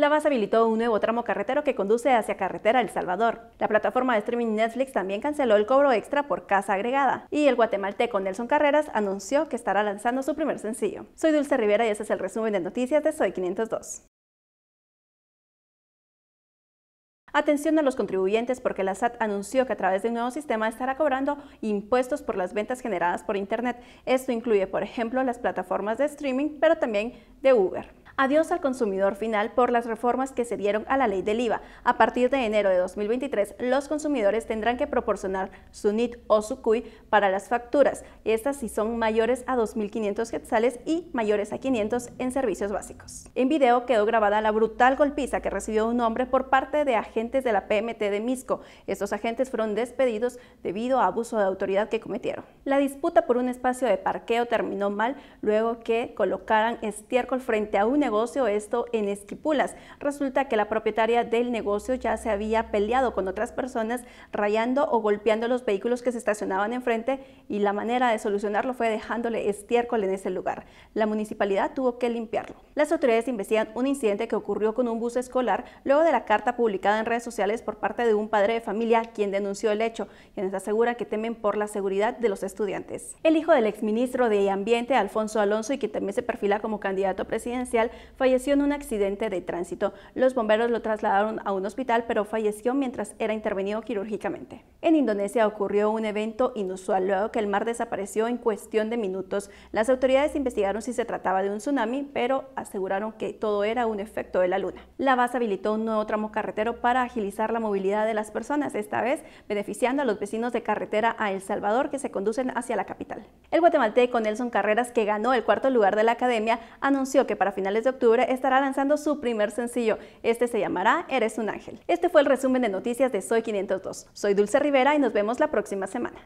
la base habilitó un nuevo tramo carretero que conduce hacia Carretera El Salvador. La plataforma de streaming Netflix también canceló el cobro extra por casa agregada. Y el guatemalteco Nelson Carreras anunció que estará lanzando su primer sencillo. Soy Dulce Rivera y ese es el resumen de noticias de Soy 502. Atención a los contribuyentes porque la SAT anunció que a través de un nuevo sistema estará cobrando impuestos por las ventas generadas por Internet. Esto incluye, por ejemplo, las plataformas de streaming, pero también de Uber adiós al consumidor final por las reformas que se dieron a la ley del IVA. A partir de enero de 2023, los consumidores tendrán que proporcionar su NIT o su CUI para las facturas, estas si son mayores a 2.500 quetzales y mayores a 500 en servicios básicos. En video quedó grabada la brutal golpiza que recibió un hombre por parte de agentes de la PMT de Misco. Estos agentes fueron despedidos debido a abuso de autoridad que cometieron. La disputa por un espacio de parqueo terminó mal luego que colocaran estiércol frente a una negocio, esto en Esquipulas. Resulta que la propietaria del negocio ya se había peleado con otras personas rayando o golpeando los vehículos que se estacionaban enfrente y la manera de solucionarlo fue dejándole estiércol en ese lugar. La municipalidad tuvo que limpiarlo. Las autoridades investigan un incidente que ocurrió con un bus escolar luego de la carta publicada en redes sociales por parte de un padre de familia quien denunció el hecho, quienes asegura que temen por la seguridad de los estudiantes. El hijo del exministro de Ambiente, Alfonso Alonso, y que también se perfila como candidato presidencial, falleció en un accidente de tránsito. Los bomberos lo trasladaron a un hospital, pero falleció mientras era intervenido quirúrgicamente. En Indonesia ocurrió un evento inusual luego que el mar desapareció en cuestión de minutos. Las autoridades investigaron si se trataba de un tsunami, pero aseguraron que todo era un efecto de la luna. La base habilitó un nuevo tramo carretero para agilizar la movilidad de las personas, esta vez beneficiando a los vecinos de carretera a El Salvador que se conducen hacia la capital. El guatemalteco Nelson Carreras, que ganó el cuarto lugar de la academia, anunció que para finales de octubre estará lanzando su primer sencillo. Este se llamará Eres un ángel. Este fue el resumen de noticias de Soy 502. Soy Dulce Rivera y nos vemos la próxima semana.